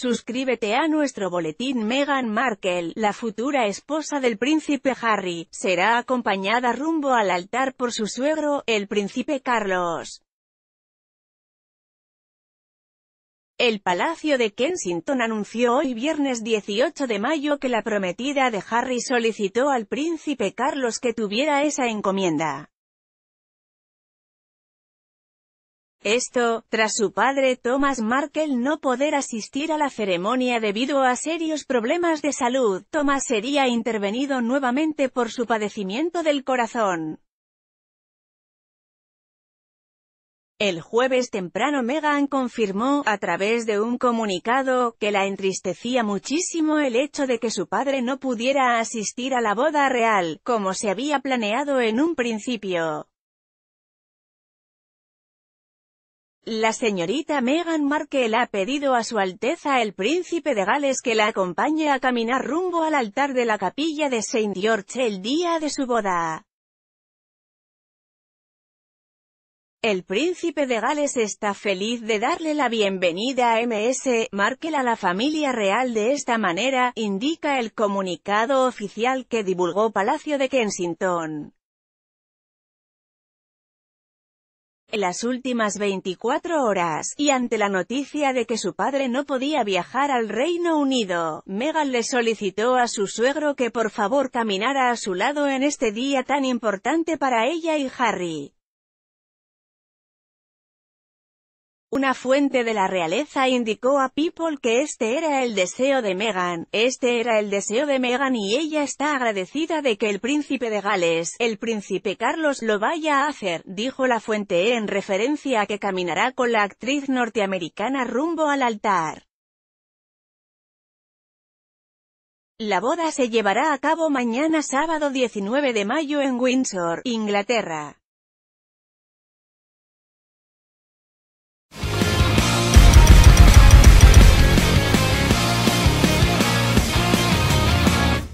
Suscríbete a nuestro boletín Meghan Markle, la futura esposa del príncipe Harry, será acompañada rumbo al altar por su suegro, el príncipe Carlos. El Palacio de Kensington anunció hoy viernes 18 de mayo que la prometida de Harry solicitó al príncipe Carlos que tuviera esa encomienda. Esto, tras su padre Thomas Markle no poder asistir a la ceremonia debido a serios problemas de salud, Thomas sería intervenido nuevamente por su padecimiento del corazón. El jueves temprano Meghan confirmó, a través de un comunicado, que la entristecía muchísimo el hecho de que su padre no pudiera asistir a la boda real, como se había planeado en un principio. La señorita Meghan Markle ha pedido a su Alteza el Príncipe de Gales que la acompañe a caminar rumbo al altar de la capilla de St. George el día de su boda. El príncipe de Gales está feliz de darle la bienvenida a MS Markle a la familia real de esta manera, indica el comunicado oficial que divulgó Palacio de Kensington. en las últimas 24 horas, y ante la noticia de que su padre no podía viajar al Reino Unido, Meghan le solicitó a su suegro que por favor caminara a su lado en este día tan importante para ella y Harry. Una fuente de la realeza indicó a People que este era el deseo de Meghan, este era el deseo de Meghan y ella está agradecida de que el príncipe de Gales, el príncipe Carlos lo vaya a hacer, dijo la fuente en referencia a que caminará con la actriz norteamericana rumbo al altar. La boda se llevará a cabo mañana sábado 19 de mayo en Windsor, Inglaterra.